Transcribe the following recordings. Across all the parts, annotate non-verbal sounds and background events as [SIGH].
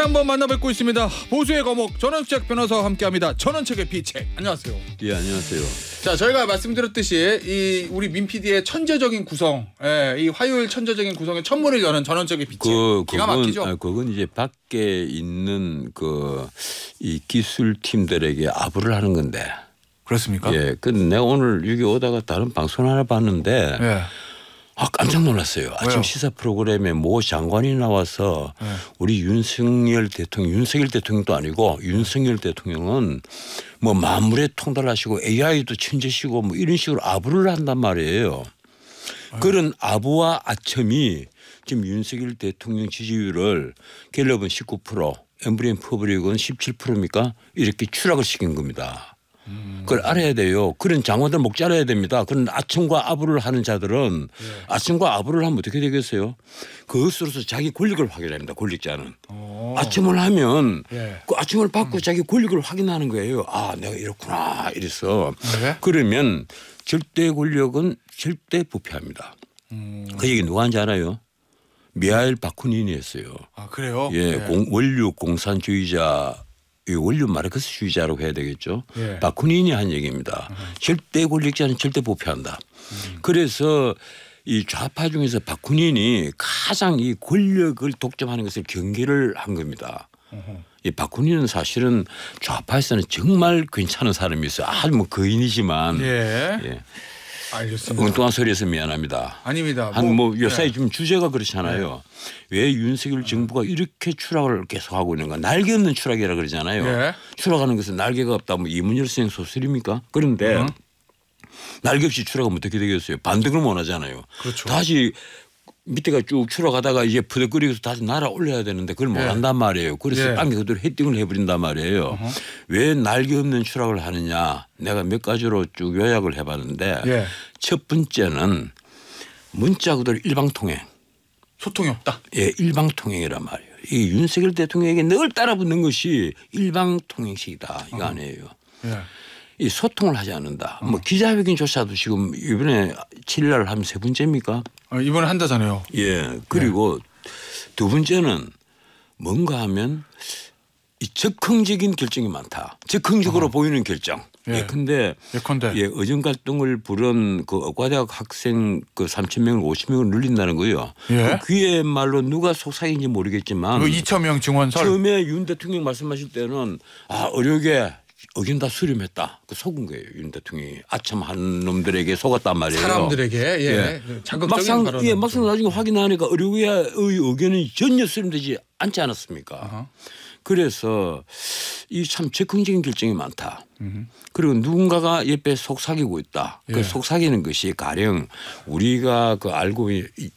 다시 한번 만나뵙고 있습니다. 보수의 거목 전원책 변호사와 함께합니다. 전원책의 비책 안녕하세요. 예 안녕하세요. 자 저희가 말씀드렸듯이 이 우리 민피디의 천재적인 구성, 예, 이 화요일 천재적인 구성의 첫문을 여는 전원책의 비책 그, 기가 막히죠. 아, 그건 이제 밖에 있는 그 이 기술 팀들에게 아부를 하는 건데. 그렇습니까? 예. 근데 그 내가 오늘 여기 오다가 다른 방송 하나 봤는데. 예. 아 깜짝 놀랐어요. 아침 왜요? 시사 프로그램에 모 장관이 나와서 네. 우리 윤석열 대통령, 윤석열 대통령도 아니고 윤석열 대통령은 뭐 만물에 통달하시고 AI도 천재시고 뭐 이런 식으로 아부를 한단 말이에요. 그런 아부와 아첨이 지금 윤석열 대통령 지지율을 갤럽은 19%, 엠브리엔 퍼블릭은 17%입니까? 이렇게 추락을 시킨 겁니다. 그걸 알아야 돼요. 그런 장어들 목자알야 됩니다. 그런 아침과 아부를 하는 자들은 예. 아침과 아부를 하면 어떻게 되겠어요? 그것으로서 자기 권력을 확인합니다. 권력자는. 오. 어. 아침을 하면 예. 그 아침을 받고 음. 자기 권력을 확인하는 거예요. 아, 내가 이렇구나. 이래서. 네? 그러면 절대 권력은 절대 부패합니다. 음. 그 얘기 누가 한지 알아요? 미하일 바쿠닌이었어요. 아, 그래요? 예, 네. 공, 원류 공산주의자 원류 마르크스주의자라고 해야 되겠죠. 예. 바쿠닌이 한 얘기입니다. 음. 절대 권력자는 절대 부패한다. 음. 그래서 이 좌파 중에서 박쿠인이 가장 이 권력을 독점하는 것을 경계를 한 겁니다. 어이박훈인은 사실은 좌파에서는 정말 괜찮은 사람이었어요. 아주 뭐 거인이지만. 예. 예. 알겠습니다. 엉뚱한 소리에서 미안합니다. 아닙니다. 한뭐 뭐, 요사이 예. 네. 지금 주제가 그렇잖아요. 네. 왜 윤석열 정부가 이렇게 추락을 계속하고 있는가. 날개 없는 추락이라 그러잖아요. 네. 추락하는 것은 날개가 없다. 뭐 이문열 생 소설입니까? 그런데 날개 없이 추락하면 어떻게 되겠어요? 반등을 원하잖아요. 그렇죠. 다시 밑에가 쭉 추러가다가 이제 부대끓이고서 다시 날아올려야 되는데 그걸 못 예. 한단 말이에요. 그래서 예. 땅에 그대로 헤딩을 해버린단 말이에요. 어허. 왜 날개 없는 추락을 하느냐 내가 몇 가지로 쭉 요약을 해봤는데 예. 첫 번째는 문자 그대로 일방통행. 소통이 없다. 예, 일방통행이란 말이에요. 이 윤석열 대통령에게 늘 따라붙는 것이 일방통행식이다 이거 아니에요. 예. 이 소통을 하지 않는다. 뭐 음. 기자회견조차도 지금 이번에 7일 하면 세 번째입니까? 아, 이번에 한다잖아요. 예. 그리고 네. 두 번째는 뭔가 하면 이 적흥적인 결정이 많다. 적흥적으로 어. 보이는 결정. 예. 예. 근데 예컨대 예, 의정 갈등을 부른 그 과대학 학생 그 3천 명을 5천 명을 늘린다는 거요. 예. 그 귀에 말로 누가 속삭인지 모르겠지만 그 2천 명 증원설 처음에 윤 대통령 말씀하실 때는 아 의료계 어긴다 수렴했다. 그 속은 거예요. 윤 대통령이 아참한 놈들에게 속았단 말이에요. 사람들에게 예. 예. 막상 예, 막상 나중에 확인하니까 의료계의 의견이 전혀 수렴되지 않지 않았습니까? 어허. 그래서 이참 즉흥적인 결정이 많다. 그리고 누군가가 옆에 속삭이고 있다. 그 예. 그 속삭이는 것이 가령 우리가 그 알고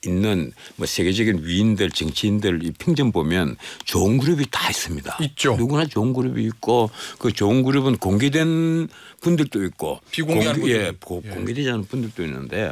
있는 뭐 세계적인 위인들, 정치인들 이 평점 보면 좋은 그룹이 다 있습니다. 있죠. 누구나 좋은 그룹이 있고 그 좋은 그룹은 공개된 분들도 있고 비공개한 공개, 예, 예. 공개되지 않은 분들도 있는데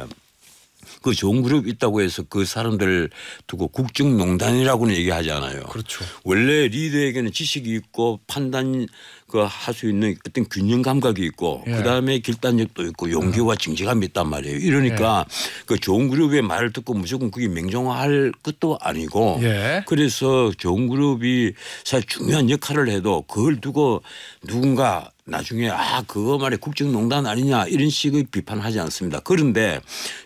그 좋은 그룹 있다고 해서 그 사람들을 두고 국정농단이라고는 얘기하지 않아요. 그렇죠. 원래 리더에게는 지식이 있고 판단 그 할 수 있는 어떤 균형 감각이 있고 예. 그다음에 결단력도 있고 용기와 징지함이 있단 말이에요. 이러니까 예. 그 좋은 그룹의 말을 듣고 무조건 그게 명정화할 것도 아니고 예. 그래서 좋은 그룹이 사실 중요한 역할을 해도 그걸 두고 누군가 나중에 아 그거 말에 국정농단 아니냐 이런 식의 비판하지 않습니다. 그런데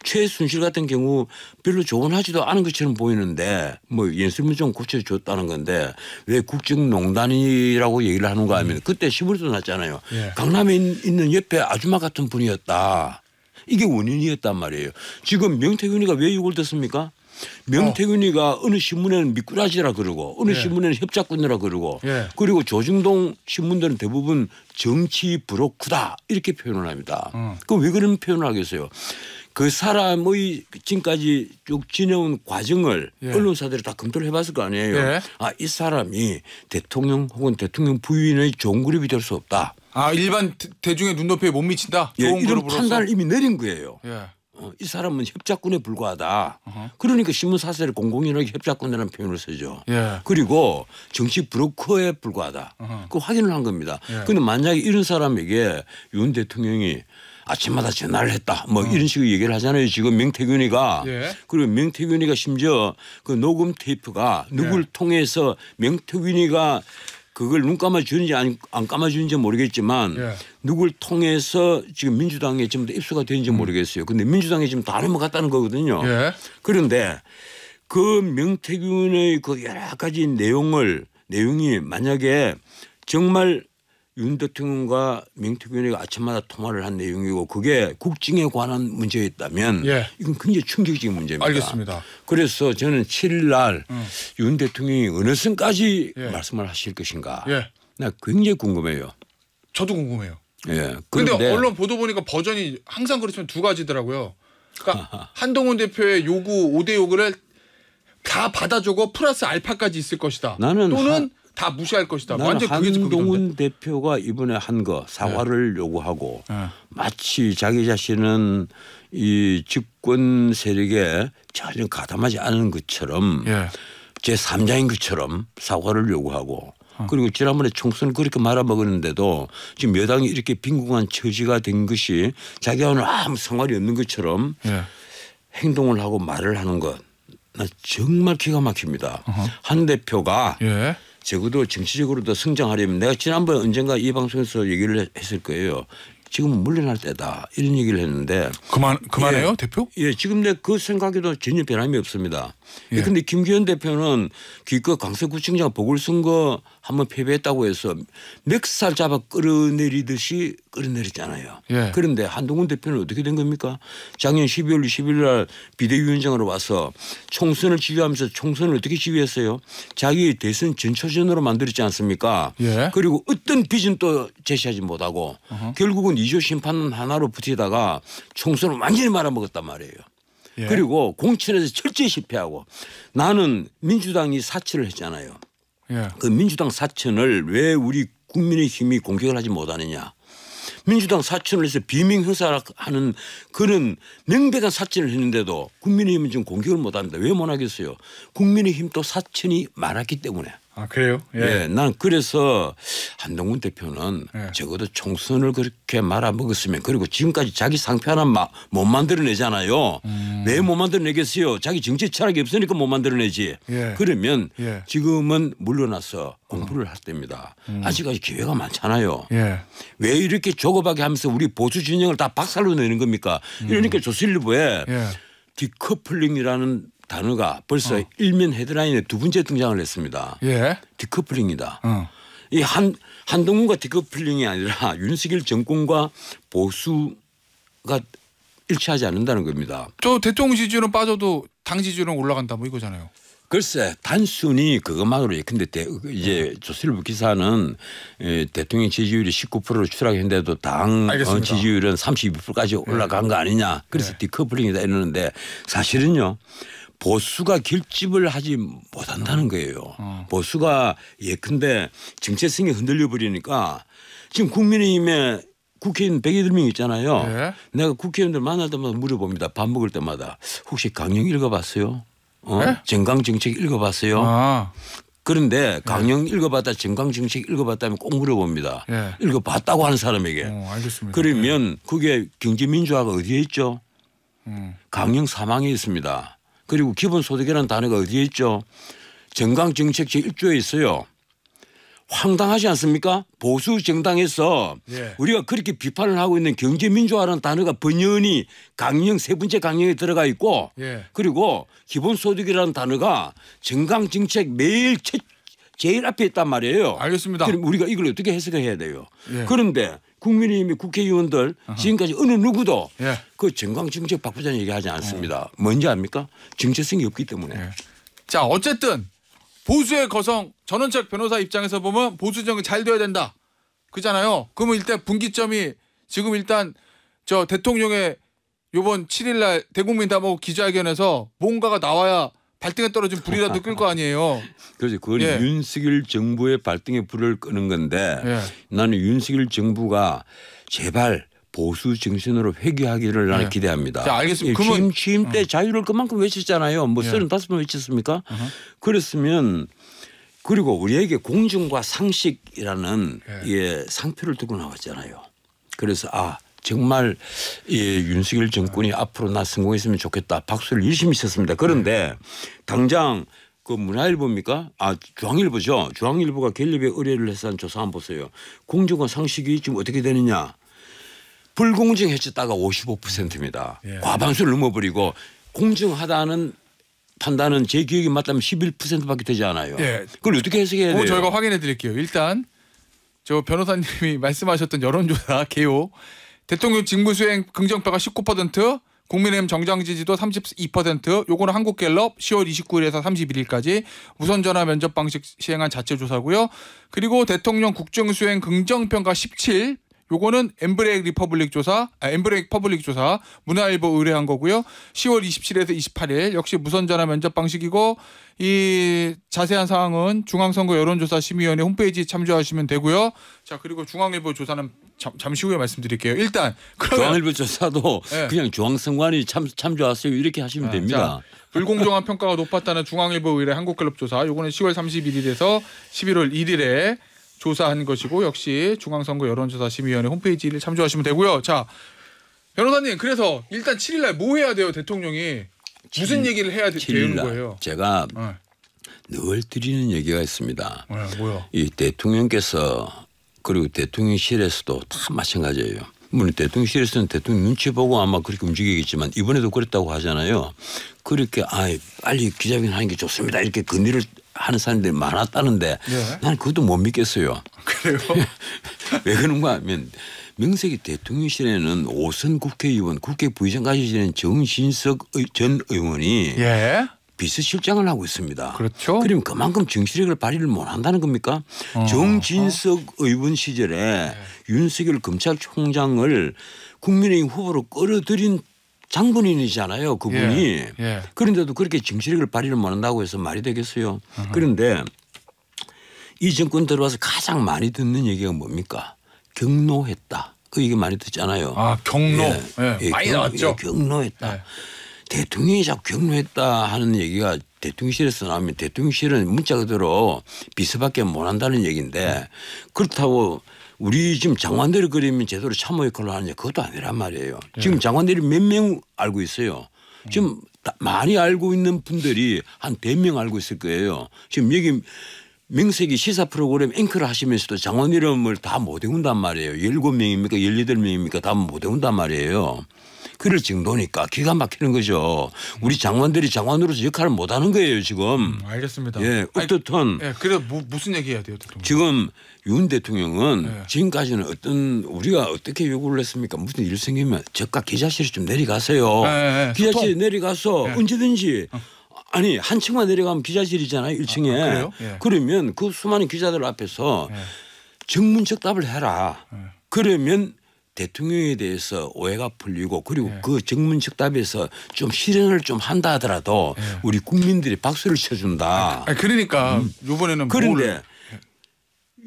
최순실 같은 경우 별로 조언하지도 않은 것처럼 보이는데 뭐 예술문 좀 고쳐줬다는 건데 왜 국정농단이라고 얘기를 하는가 하면 그때 시골도 났잖아요. 예. 강남에 있는 옆에 아줌마 같은 분이었다. 이게 원인이었단 말이에요. 지금 명태균이가 왜 이걸 됐습니까? 명태균이가 어. 느 신문에는 미꾸라지라 그러고 어느 예. 신문에는 협작꾼이라 그러고 예. 그리고 조중동 신문들은 대부분 정치 브로커다 이렇게 표현을 합니다. 음. 그왜 그런 표현을 하겠어요? 그 사람의 지금까지 쭉 지내온 과정을 예. 언론사들이 다 검토를 해봤을 거 아니에요. 예. 아이 사람이 대통령 혹은 대통령 부인의 좋은 그룹이 될 수 없다. 아 일반 대, 중의 눈높이에 못 미친다. 예, 이런 판단을 이미 내린 거예요. 예. 어, 이 사람은 협작군에 불과하다. 어허. 그러니까 신문 사설에 공공연하게 협작군이라는 표현을 쓰죠. 예. 그리고 정치 브로커에 불과하다. 어허. 음. 그 확인을 한 겁니다. 예. 그런데 만약에 이런 사람에게 윤 대통령이 아침마다 전화를 했다. 뭐 어. 이런 식으로 얘기를 하잖아요. 지금 명태균이가 예. 그리고 명태균이가 심지어 그 녹음 테이프가 누굴 예. 통해서 명태균이가 그걸 눈 감아주는지 안, 감아주는지 모르겠지만 예. 누굴 통해서 지금 민주당에 지금 입수가 되는지 음. 모르겠어요. 근데 민주당이 지금 다 넘어갔다는 거거든요. 예. 그런데 그 명태균의 그 여러 가지 내용을 내용이 만약에 정말 윤 대통령과 명태균이 아침마다 통화를 한 내용이고 그게 국정에 관한 문제였다면 예. 이건 굉장히 충격적인 문제입니다. 알겠습니다. 그래서 저는 7일 날윤 음. 대통령이 어느 선까지 예. 말씀을 하실 것인가. 예. 나 굉장히 궁금해요. 저도 궁금해요. 예. 그런데 언론 보도 보니까 버전이 항상 그렇지만 두 가지더라고요. 그러니까 한동훈 대표의 요구 5대 요구를 다 받아주고 플러스 알파까지 있을 것이다. 나는 또는 하... 다 무시할 것이다. 완전 한동훈 대표가 이번에 한 거 사과를 네. 요구하고 네. 마치 자기 자신은 이 집권 세력에 전혀 가담하지 않은 것처럼 네. 제 3자인 것처럼 사과를 요구하고 어. 그리고 지난번에 총선 그렇게 말아먹었는데도 지금 여당이 이렇게 빈궁한 처지가 된 것이 자기와는 아무 상관이 없는 것처럼 예. 행동을 하고 말을 하는 것. 나 정말 기가 막힙니다. 어허. 한 대표가 예. 적어도 정치적으로도 성장하려면 내가 지난번 언젠가 이 방송에서 얘기를 했을 거예요. 지금 물러날 때다 이런 얘기를 했는데 그만 그만해요 예, 대표? 예 지금 내 그 생각에도 전혀 변함이 없습니다. 예. 그데 김기현 대표는 기껏 강서구청장 보궐선거 한번 패배했다고 해서 맥살 잡아 끌어내리듯이 끌어내리잖아요. 예. 그런데 한동훈 대표는 어떻게 된 겁니까? 작년 12월 20일 날 비대위원장으로 와서 총선을 지휘하면서 총선을 어떻게 지휘했어요? 자기의 대선 전초전으로 만들었지 않습니까? 예. 그리고 어떤 비전도 제시하지 못하고 어허. 결국은 이조 심판 하나로 붙이다가 총선을 완전히 말아먹었단 말이에요. 예. 그리고 공천에서 철저히 실패하고 나는 민주당이 사천을 했잖아요. 예. 그 민주당 사천을 왜 우리 국민의힘이 공격을 하지 못하느냐. 민주당 사천을 해서 비명 행사하는 그런 명백한 사천을 했는데도 국민의힘은 지금 공격을 못합니다. 왜 못하겠어요? 국민의힘도 사천이 많았기 때문에. 아 그래요? 예. 예. 난 그래서 한동훈 대표는 예. 적어도 총선을 그렇게 말아먹었으면 그리고 지금까지 자기 상표 하나 마, 못 만들어내잖아요. 음. 왜못 만들어내겠어요? 자기 정치 철학이 없으니까 못 만들어내지. 예. 그러면 예. 지금은 물러나서 공부를 할 때입니다. 음. 아직까지 기회가 많잖아요. 예. 왜 이렇게 조급하게 하면서 우리 보수 진영을 다 박살로 내는 겁니까? 음. 이러니까 조선일보에 예. 디커플링이라는 단어가 벌써 어. 일면 헤드라인에 두 번째 등장을 했습니다. 예. 디커플링이다. 어. 이한 한동훈과 디커플링이 아니라 [LAUGHS] 윤석열 정권과 보수가 일치하지 않는다는 겁니다. 저 대통령 지지율은 빠져도 당 지지율은 올라간다 뭐 이거잖아요. 글쎄 단순히 그것만으로 예컨대 대, 이제 네. 조선일보 기사는 예, 대통령 지지율이 19%로 추락했는데도 당 어, 알겠습니다. 지지율은 32%까지 올라간 네. 거 아니냐 그래서 네. 디커플링이다 이러는데 사실은요 보수가 결집을 하지 못한다는 거예요. 어. 어. 보수가 예컨대 정체성이 흔들려 버리니까 지금 국민의힘의 국회의원 백0 1명 있잖아요. 네. 내가 국회의원들 만날 때마다 물어봅니다. 밥 먹을 때마다. 혹시 강령 읽어봤어요? 어? 네? 예? 정강정책 읽어봤어요? 아. 그런데 예. 강령 네. 읽어봤다 정강정책 읽어봤다면 꼭 물어봅니다. 읽어봤다고 하는 사람에게. 어, 그러면 그게 경제민주화가 어디에 있죠? 음. 강령 사망에 있습니다. 그리고 기본소득이라는 단어가 어디에 있죠? 정강정책 제1조에 있어요. 황당하지 않습니까? 보수 정당에서 예. 우리가 그렇게 비판을 하고 있는 경제민주화라는 단어가 번연히 강령 세 번째 강령에 들어가 있고 예. 그리고 기본소득이라는 단어가 정강정책 매일 첫, 제일 앞에 있단 말이에요. 알겠습니다. 그럼 우리가 이걸 어떻게 해석해야 을 돼요? 예. 그런데 국민의힘이 국회의원들 아하. 지금까지 어느 누구도 예. 그 정강정책 바꾸자는 얘기하지 않습니다. 뭔지 압니까? 정체성이 없기 때문에. 예. 자 어쨌든 보수의 거성 전원책 변호사 입장에서 보면 보수 정이 잘 돼야 된다. 그잖아요. 그러면 일단 분기점이 지금 일단 저 대통령의 요번 7일 날 대국민 담화고 기자회견에서 뭔가가 나와야 발등에 떨어진 불이라도 끌 거 아니에요. [LAUGHS] 그렇지. 그건 예. 윤석열 정부의 발등에 불을 끄는 건데 예. 나는 윤석열 정부가 제발 보수 정신으로 회귀하기를 나는 네. 기대합니다. 자, 알겠습니다. 예, 그러면 취임, 취임 음. 때 음. 자유를 그만큼 외쳤잖아요. 뭐 서른 예. 다섯 번 외쳤습니까? 음. 그랬으면 그리고 우리에게 공정과 상식이라는 예. 예, 상표를 두고 나왔잖아요. 그래서 아 정말 예, 윤석열 정권이 음. 앞으로 나 성공했으면 좋겠다 박수를 열심히 쳤습니다. 그런데 예. 당장 그 문화일보입니까? 아 중앙일보죠. 중앙일보가 갤럽에 의뢰를 해서 한 조사 한번 보세요. 공정과 상식이 지금 어떻게 되느냐? 불공정해졌다가 55%입니다. 예. 과반수를 넘어버리고 공정하다는 판단은 제 기억이 맞다면 11%밖에 되지 않아요. 예. 그걸 어떻게 해석해야 돼요? 저희가 확인해 드릴게요. 일단 저 변호사님이 [LAUGHS] 말씀하셨던 여론조사 개요 대통령 직무 수행 긍정표가 19%, 국민의힘 정당 지지도 32%, 요거는 한국갤럽 10월 29일에서 31일까지 무선 전화 면접 방식 시행한 자체 조사고요. 그리고 대통령 국정 수행 긍정 평가 17, 요거는 엠브레이크 리퍼블릭 조사, 아, 엠브레이크 퍼블릭 조사 문화일보 의뢰한 거고요. 10월 27일에서 28일 역시 무선 전화 면접 방식이고 이 자세한 사항은 중앙선거 여론조사 심의위원회 홈페이지 참조하시면 되고요. 자 그리고 중앙일보 조사는 잠, 시 후에 말씀드릴게요. 일단 중앙일보 조사도 네. 그냥 중앙선관이참 참조하세요 이렇게 하시면 아, 됩니다. 자. 불공정한 평가가 높았다는 중앙일보 의뢰 한국클럽 조사 요거는 10월 31일에서 11월 1일에 조사한 것이고 역시 중앙선거 여론조사심의위원회 홈페이지를 참조하시면 되고요. 자 변호사님 그래서 일단 7일날 뭐 해야 돼요 대통령이 무슨 7, 얘기를 해야 되는 거예요? 제가 네. 늘 드리는 얘기가 있습니다. 네, 뭐요? 이 대통령께서 그리고 대통령실에서도 다 마찬가지예요. 물론 대통령실에서는 대통령 눈치 보고 아마 그렇게 움직이겠지만 이번에도 그랬다고 하잖아요. 그렇게 아 빨리 기자회견 하는 게 좋습니다. 이렇게 건의를 하는 사람들이 많았다는데 예. 난 그것도 못 믿겠어요. 그래요? [LAUGHS] 왜 그런가 하면 명색이 대통령실에는 오선 국회의원, 국회 부의장까지 지낸 정신석 전 의원이 예. 비서실장을 하고 있습니다. 그렇죠. 그럼 그만큼 정치력을 발휘를 못 한다는 겁니까? 어. 정진석 어? 의원 시절에 네. 윤석열 검찰총장을 국민의힘 후보로 끌어들인 장본인이잖아요. 그분이. 예. 예. 그런데도 그렇게 정치력을 발휘를 못 한다고 해서 말이 되겠어요. 으흠. 그런데 이 정권 들어와서 가장 많이 듣는 얘기가 뭡니까? 경로했다. 그 얘기 많이 듣잖아요. 아 경로. 예. 예. 예 많이 경, 나왔죠. 예, 경로했다. 예. 대통령이 자꾸 경로했다 하는 얘기가 대통령실에서 나오면 대통령실은 문자 그대로 비서밖에 못 한다는 얘기인데 그렇다고 우리 지금 장관들이 그러면 제대로 참모 역할을 하느냐 그것도 아니란 말이에요. 네. 지금 예. 장관들이 몇 명 알고 있어요. 지금 많이 알고 있는 분들이 한1명 알고 있을 거예요. 지금 여기 명색이 시사 프로그램 앵커를 하시면서도 장관 이름을 다 못 외운단 말이에요. 17명입니까? 18명입니까? 다 못 외운단 말이에요. 그를찍 놓으니까 기가 막히는 거죠. 우리 장관들이 장관으로서 역할을 못 하는 거예요 지금. 음, 알겠습니다. 예, 어떻든. 예, 그래 뭐, 무슨 얘기해야 돼요, 대통령? 지금 윤 대통령은 네. 지금까지는 어떤 우리가 어떻게 요구를 했습니까? 무슨 일 생기면 즉각 기자실에 좀 내려가세요. 네, 네, 기자실에 소통. 내려가서 언제든지. 어. 아니 한 층만 내려가면 기자실이잖아요 1층에 아, 아 예. 그러면 그 수많은 기자들 앞에서 예. 정문적 답을 해라 그러면 대통령에 대해서 오해가 풀리고 그리고 네. 그 정문식답에서 좀 실현을 좀 한다 하더라도 네. 우리 국민들이 박수를 쳐준다. 아, 아 그러니까 이번에는 음. 그런데 뭘. 예.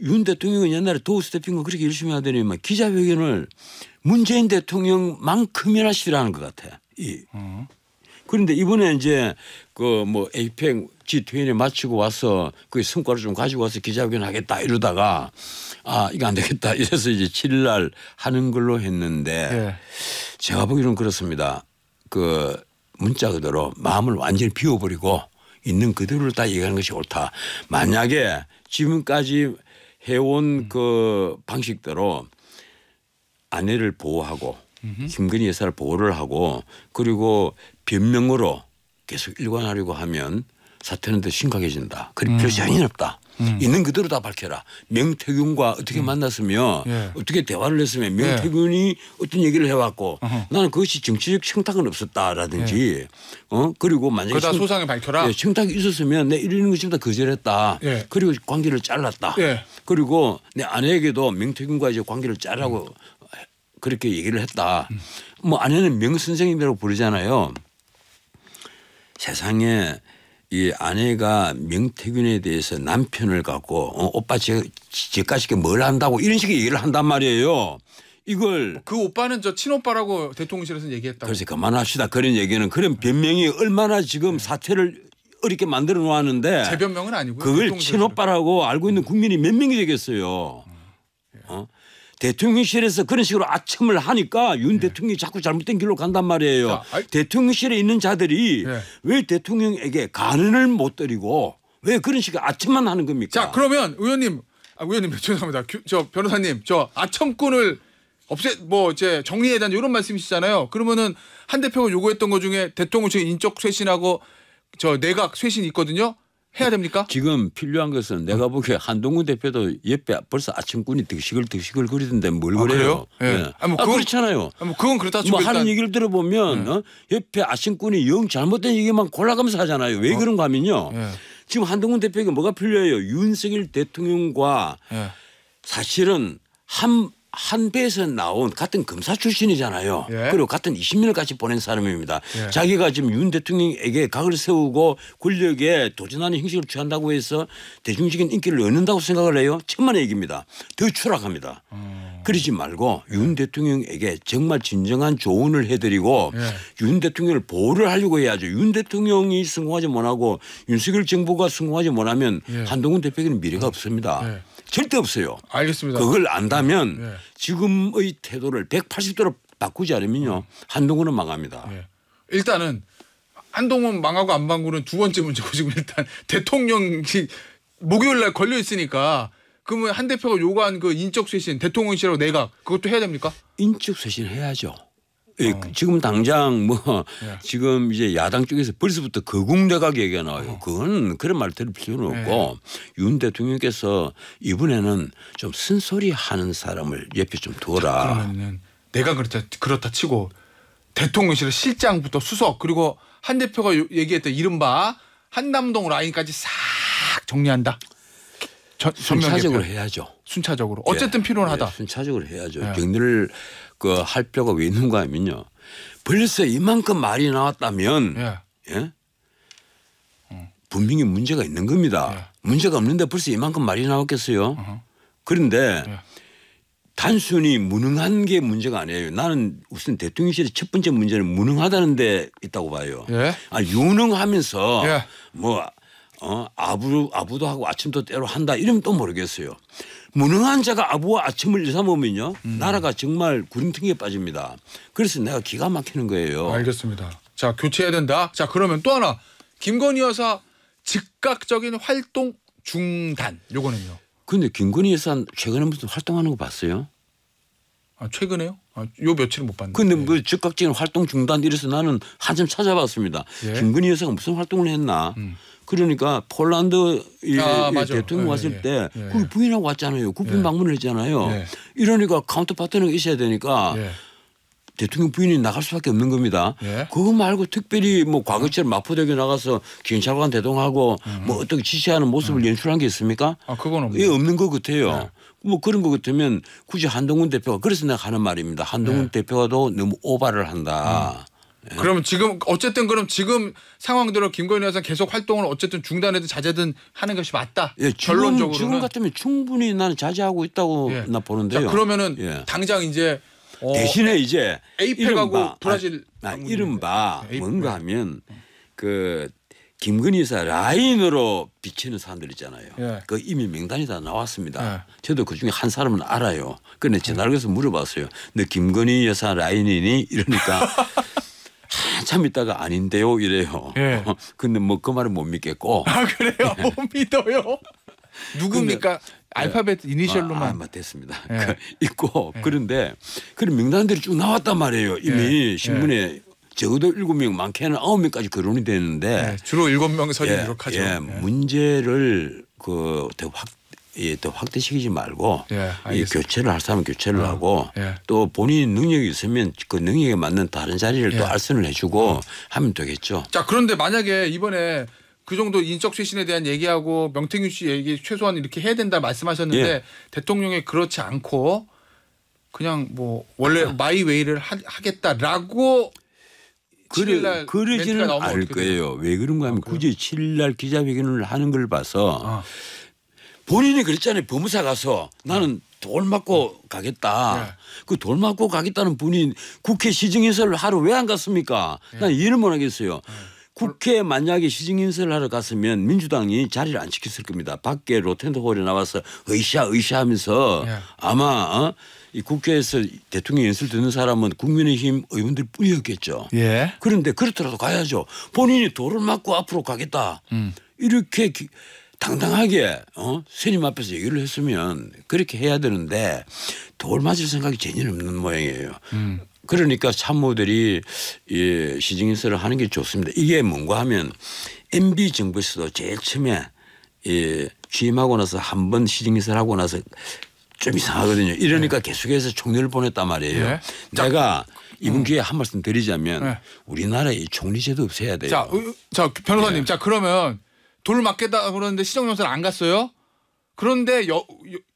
윤 대통령은 옛날에 도우스태핑을 그렇게 열심히 하더니만 기자회견을 문재인 대통령만큼이나 싫어하는 것 같아. 이. 어. 그런데 이번에 이제 그 뭐 에이펙 지2 0에 마치고 와서 그 성과를 좀 가지고 와서 기자회견 하겠다 이러다가 아 이거 안 되겠다 이래서 이제 7일날 하는 걸로 했는데 예. 제가 보기에는 그렇습니다. 그 문자 그대로 마음을 완전히 비워버리고 있는 그대로를 다 얘기하는 것이 옳다. 만약에 지금까지 해온 음. 그 방식대로 아내를 보호하고 김건희 여사를 보호를 하고 그리고 변명으로 계속 일관하려고 하면 사태는 더 심각해진다. 그리 필요 전혀 없다. 음. 있는 그대로 다 밝혀라. 명태균과 어떻게 음. 만났으며 예. 어떻게 대화를 했으며 명태균이 예. 어떤 얘기를 해왔고 어허. 나는 그것이 정치적 청탁은 없었다라든지 예. 어 그리고 만약에 그다 소상에 밝혀라. 예, 청탁이 있었으면 내 이러는 것이 다 거절했다. 예. 그리고 관계를 잘랐다. 그리고 내 아내에게도 명태균과 이제 관계를 잘라고 음. 그렇게 얘기를 했다. 음. 뭐 아내는 명선생님이라고 부르잖아요. 세상에 이 아내가 명태균에 대해서 남편을 갖고 어, 오빠 제 제까시게 뭘 한다고 이런 식의 얘기를 한단 말이에요. 이걸 그 오빠는 저 친오빠라고 대통령실에서 얘기했다. 그래서 그만합시다. 그런 얘기는 그런 변명이 얼마나 지금 네. 사태를 어렵게 만들어 놓았는데 제 변명은 아니고요. 그걸 친오빠라고 알고 있는 국민이 몇 명이 되겠어요. 음. 어? 대통령실에서 그런 식으로 아첨을 하니까 윤 네. 대통령이 자꾸 잘못된 길로 간단 말이에요. 야, 대통령실에 있는 자들이 네. 왜 대통령에게 간을 못드리고왜 그런 식으로 아첨만 하는 겁니까? 자 그러면 의원님, 아, 의원님 [LAUGHS] 죄송합니다. 규, 저 변호사님 저 아첨꾼을 없애 뭐 이제 정리해야 이런 말씀이시잖아요. 그러면은 한 대표가 요구했던 것 중에 대통령 측 인적 쇄신하고 저 내각 쇄신 있거든요. 해야 됩니까? 지금 필요한 것은 내가 보기에 한동훈 대표도 옆에 벌써 아침꾼이 드시글 드시글 거리던데 뭘 아, 그래요? 예. 네. 아, 뭐 그건, 그렇잖아요. 아, 뭐 그건 그렇다 뭐 하는 얘기를 들어보면 네. 어? 옆에 아침꾼이 영 잘못된 얘기만 골라가면서 하잖아요. 왜 어. 그런가 하면요. 네. 지금 한동훈 대표에게 뭐가 필요해요? 윤석열 대통령과 사실은 한한 배에서 나온 같은 검사 출신이잖아요. 예. 그리고 같은 20년을 같이 보낸 사람입니다. 예. 자기가 지금 윤 대통령에게 각을 세우고 권력에 도전하는 형식을 취한다고 해서 대중적인 인기를 얻는다고 생각을 해요. 천만의 얘기입니다. 더 추락합니다. 음. 그러지 말고 윤 대통령에게 정말 진정한 조언을 해드리고 예. 윤 대통령을 보호를 하려고 해야죠. 윤 대통령이 성공하지 못하고 윤석열 정부가 성공하지 못하면 예. 한동훈 대표에게는 미래가 없습니다. 예. 절대 없어요. 알겠습니다. 그걸 안다면 네. 지금의 태도를 180도로 바꾸지 않으면요 한동훈은 망합니다. 네. 일단은 한동훈 망하고 안 망고는 두 번째 문제고 지금 일단 [LAUGHS] 대통령이 목요일 날 걸려 있으니까 그러면 한 대표가 요구한 그 인적 쇄신 대통령실하고 내각 그것도 해야 됩니까? 인적 쇄신 해야죠. 예, 어. 지금 당장 뭐 예. 지금 이제 야당 쪽에서 벌써부터 거궁대각 얘기가 나와요. 어. 그건 그런 말 들을 필요는 예. 없고 윤 대통령께서 이번에는 좀 쓴소리 하는 사람을 옆에 좀 둬라. 그러면 내가 그렇다 그렇다 치고 대통령실 실장부터 수석 그리고 한 대표가 얘기했던 이른바 한남동 라인까지 싹 정리한다. 저, 순차적으로 해야죠. 순차적으로. 어쨌든 예. 필요하다. 예, 는 순차적으로 해야죠. 예. 정리를 그할 필요가 왜 있는가 하면요. 벌써 이만큼 말이 나왔다면 예. 예? 분명히 문제가 있는 겁니다. 예. 문제가 없는데 벌써 이만큼 말이 나왔겠어요. 어허. 그런데 예. 단순히 무능한 게 문제가 아니에요. 나는 우선 대통령실의 첫 번째 문제는 무능하다는데 있다고 봐요. 예? 아, 유능하면서 예. 뭐 어, 아부 아부도 하고 아침도 때로 한다 이러면 또 모르겠어요. 무능한 자가 아부와 아침을 일삼으면요 음. 나라가 정말 구름통에 빠집니다. 그래서 내가 기가 막히는 거예요. 알겠습니다. 자 교체해야 된다. 자 그러면 또 하나 김건희 여사 즉각적인 활동 중단 요거는요. 근데 김건희 여사 최근에 무슨 활동하는 거 봤어요? 아 최근에요? 아, 요 며칠 못 봤는데. 근데 뭐 예. 즉각적인 활동 중단 이래서 나는 한참 찾아봤습니다. 예? 김건희 여사가 무슨 활동을 했나? 음. 그러니까 폴란드 아, 대통령 예, 왔을 예, 때 예, 그 부인하고 왔잖아요. 국빈 예. 방문을 했잖아요. 예. 이러니까 카운터 파트너가 있어야 되니까 예. 대통령 부인이 나갈 수밖에 없는 겁니다. 그거 말고 특별히 뭐 과거처럼 마포대교 나가서 기 경찰관 대동하고 음. 뭐 어떻게 지시하는 모습을 음. 연출한 게 있습니까? 아, 그건 없는, 예, 없는 것 같아요. 뭐 그런 것 같으면 굳이 한동훈 대표가 그래서 내가 하는 말입니다. 한동훈 대표도 너무 오바를 한다. 음. 그러면 지금 어쨌든 그럼 지금 상황대로 김건희 여사 계속 활동을 어쨌든 중단해도 자제든 하는 것이 맞다. 예, 지금, 결론적으로는 지금 같으면 충분히 나는 자제하고 있다고 예. 나 보는데요. 자, 그러면은 예. 당장 이제 어, 대신에 이제 에 이른바 아, 브라질 아, 아, 이른바 에이펙. 뭔가 하면 그 김건희 여사 라인으로 비치는 사람들 있잖아요. 예. 그 이미 명단이 다 나왔습니다. 예. 저도 그 중에 한 사람은 알아요. 그런데 전화를 해서 물어봤어요. 너 김건희 여사 라인이니? 이러니까 [LAUGHS] 한참 있다가 아닌데요 이래요. 예. [LAUGHS] 근데 뭐 그 말을 못 믿겠고. 아 그래요? [LAUGHS] 예. 못 믿어요? 누굽니까? 예. 알파벳 이니셜로만 아, 아, 됐습니다. 예. 그, 있고 예. 그런데 그런 명단들이 쭉 나왔단 말이에요. 이미 예. 신문에 적어도 일곱 명 많게는 아홉 명까지 거론이 됐는데 주로 일곱 명 선이 기록하죠. 예, 문제를 그확 또 확대시키지 말고 예, 이 교체를 할 사람 은 교체를 어, 하고 예. 또 본인 능력이 있으면 그 능력에 맞는 다른 자리를 예. 또 알선을 해주고 어. 하면 되겠죠. 자 그런데 만약에 이번에 그 정도 인적 쇄신에 대한 얘기하고 명태균 씨 얘기 최소한 이렇게 해야 된다 말씀하셨는데 예. 대통령이 그렇지 않고 그냥 뭐 원래 아. 마이웨이를 하, 겠다라고 그래, 그러지는 않을 거예요. 왜 그런가 하면 아, 굳이 7일날 기자회견을 하는 걸 봐서 아. 본인이 그랬잖아요. 법무사 가서 나는 돌 맞고 가겠다. 네. 그돌 맞고 가겠다는 본인 국회 시정인사를 하러 왜 안 갔습니까? 네. 난 이해를 못 하겠어요. 네. 국회 만약에 시정인사를 하러 갔으면 민주당이 자리를 안 지켰을 겁니다. 밖에 로텐더홀에 나와서 의샤 의샤 하면서 네. 아마 어? 이 국회에서 대통령 연설 듣는 사람은 국민의힘 의원들 뿐이었겠죠. 예. 그런데 그렇더라도 가야죠. 본인이 돌을 맞고 앞으로 가겠다. 음. 이렇게 기, 당당하게 어? 스님 앞에서 얘기를 했으면 그렇게 해야 되는데 돌 맞을 생각이 전혀 없는 모양이에요. 음. 그러니까 참모들이 예, 시중인사를 하는 게 좋습니다. 이게 뭔가 하면 MB 정부에서도 제일 처음에 예, 취임하고 나서 한 번시중인사를 하고 나서 좀 이상하거든요. 이러니까 네. 계속해서 총리를 보냈단 말이에요. 네. 내가 음. 이번 기회에 한 말씀 드리자면 네. 우리나라에 총리제도 없애야 돼요. 자, 자 변호사님, 예. 자 그러면 돌 맞겠다 그러는데 시정연설 안 갔어요. 그런데 여,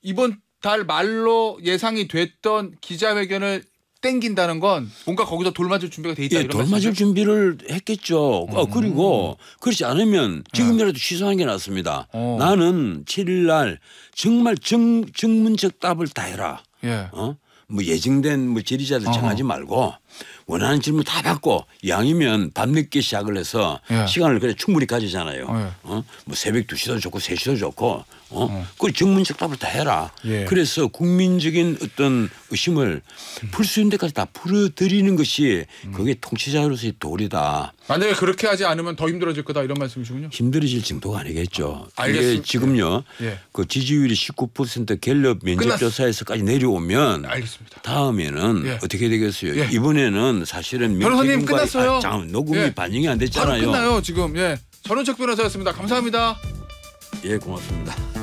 이번 달 말로 예상이 됐던 기자회견을 땡긴다는 건 뭔가 거기서 돌 맞을 준비가 돼 있다. 예, 돌 맞을 준비를 했겠죠. 아, 음. 아, 그리고 그렇지 않으면 지금이라도 네. 취소한 게 낫습니다. 어. 나는 7일날 정말 정, 정문적 답을 다 해라. 예. 어? 뭐 예정된 뭐 질의자를 정하지 말고 원하는 질문 다 받고 양이면 밤늦게 시작을 해서 예. 시간을 그래 충분히 가지잖아요. 예. 어? 뭐 새벽 두시도 좋고 세시도 좋고 어? 예. 그 전문적 답을 다 해라. 예. 그래서 국민적인 어떤 의심을 음. 풀수 있는 데까지 다 풀어드리는 것이 그게 통치자로서의 도리다. 만약에 그렇게 하지 않으면 더 힘들어질 거다 이런 말씀이시군요. 힘들어질 정도가 아니겠죠. 아, 알겠 지금요. 예. 예. 그 지지율이 19% 갤럽 면접조사에서까지 내려오면 알겠습니다. 다음에는 어떻게 되겠어요. 이번에 전에는 사실은 변호사님 끝났어요. 아, 잠 녹음이 예. 반영이 안 됐잖아요. 바로 끝나요 지금. 예, 전원책 변호사였습니다. 감사합니다. 예, 고맙습니다.